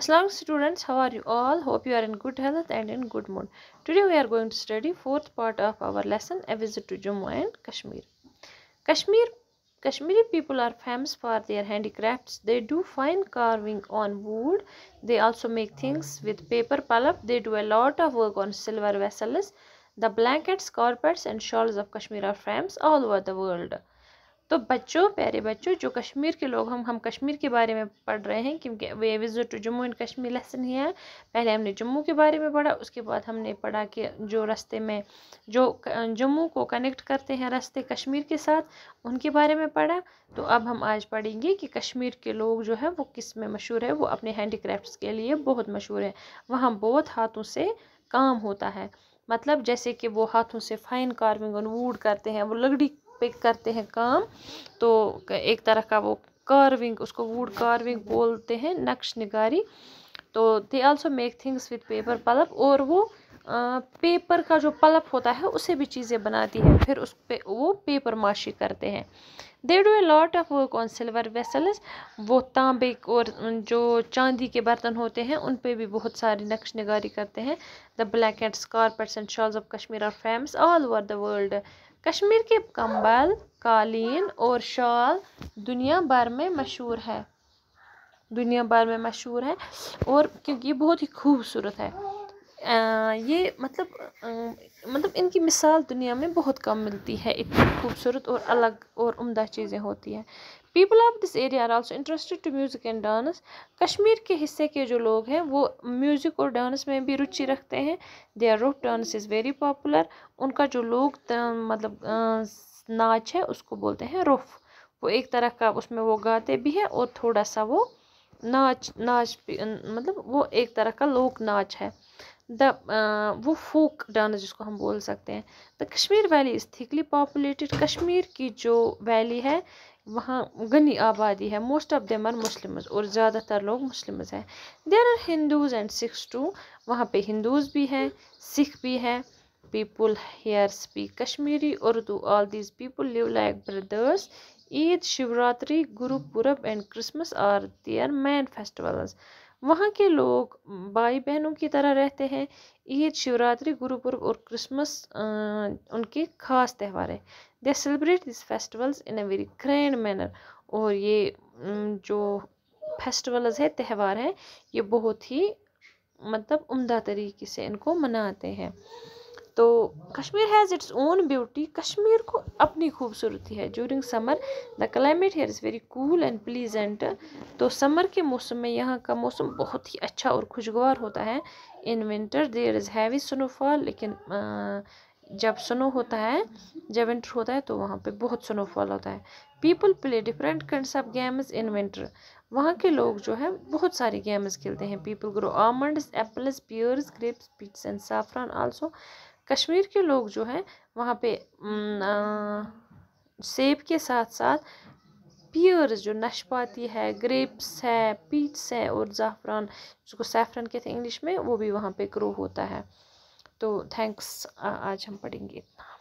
Aslam students, how are you all? Hope you are in good health and in good mood. Today we are going to study fourth part of our lesson, a visit to Jammu and Kashmir. Kashmir, Kashmiri people are famous for their handicrafts. They do fine carving on wood. They also make things with paper pulp. They do a lot of work on silver vessels. The blankets, carpets and shawls of Kashmir are famous all over the world. तो बच्चों प्यारे बच्चों जो कश्मीर के लोग हम हम कश्मीर के बारे में पढ़ रहे हैं क्योंकि वे visit to Jammu and Kashmir lesson ही है पहले हमने जम्मू के बारे में पढ़ा उसके बाद हमने पढ़ा कि जो रास्ते में जो जम्मू को कनेक्ट करते हैं रास्ते कश्मीर के साथ उनके बारे में पढ़ा तो अब हम आज पढ़ेंगे कि कश्मीर के लोग जो है वो किस में मशहूर है वो अपने हैंडीक्राफ्ट्स के लिए बहुत मशहूर है वहाँ बहुत हाथों से काम होता है मतलब जैसे कि वो हाथों से फाइन कार्विंग और वूड करते हैं वो लकड़ी पे करते हैं काम तो एक तरह का वो कार्विंग उसको वुड कार्विंग बोलते हैं नक्श निगारी तो they also make things with paper pulp और वो आ, पेपर का जो पल्प होता है उसे भी चीज़ें बनाती हैं फिर उस पे वो पेपर माशी करते हैं they do a lot of work on silver vessels वो तांबे और जो चांदी के बर्तन होते हैं उन पे भी बहुत सारी नक्श निगारी करते हैं the black and carpets and shawls of Kashmir are famous all over the world Kashmir के कंबल कालीन और शॉल दुनिया भर में मशहूर है दुनिया भर में मशहूर है और क्योंकि ये बहुत ही खूबसूरत है ये मतलब मतलब इनकी मिसाल दुनिया में बहुत कम मिलती है इतनी खूबसूरत और अलग और उम्दा चीज़ें होती हैं people of this area are also interested to music and dance Kashmir के हिस्से के जो लोग हैं वो म्यूज़िक और डांस में भी रुचि रखते हैं they are rouf dance is very popular उनका जो लोग मतलब नाच है उसको बोलते हैं रोफ वो एक तरह का उसमें वो गाते भी हैं और थोड़ा सा वो नाच नाच भी मतलब वो एक तरह का लोक नाच है द वो फोक डांस जिसको हम बोल सकते हैं the Kashmir valley is thickly populated Kashmir की जो वैली है वहाँ गनी आबादी है most of them are Muslims और ज़्यादातर लोग मुस्लिम्स हैं there are Hindus and Sikhs too वहाँ पे हिंदूज़ भी हैं सिख भी हैं people here speak Kashmiri Urdu all these people live like brothers Eid Shivratri Guru Purab and Christmas are their main festivals वहाँ के लोग भाई बहनों की तरह रहते हैं ईद शिवरात्रि गुरुपुर्ब और क्रिसमस उनके खास त्यौहार हैं they celebrate this festivals in a very grand manner और ये जो फेस्टिवल्स है त्यौहार हैं ये बहुत ही मतलब उम्दा तरीके से इनको मनाते हैं तो Kashmir has its own beauty Kashmir को अपनी खूबसूरती है during summer the climate here is very cool and pleasant तो समर के मौसम में यहाँ का मौसम बहुत ही अच्छा और खुशगवार होता है in winter there is heavy snowfall लेकिन आ, जब स्नो होता है जब विंटर होता है तो वहाँ पे बहुत स्नोफॉल होता है people play different kinds of games in winter वहाँ के लोग जो है बहुत सारे गेम्स खेलते हैं people grow almonds apples pears grapes peats and saffron also Kashmir के लोग जो हैं वहाँ पे सेब के साथ साथ पियर्स जो नशपाती है ग्रेप्स है पीट्स है और ज़ाफ़रान जिसको सैफरन कहते हैं इंग्लिश में वो भी वहाँ पे ग्रो होता है तो थैंक्स आज हम पढ़ेंगे इतना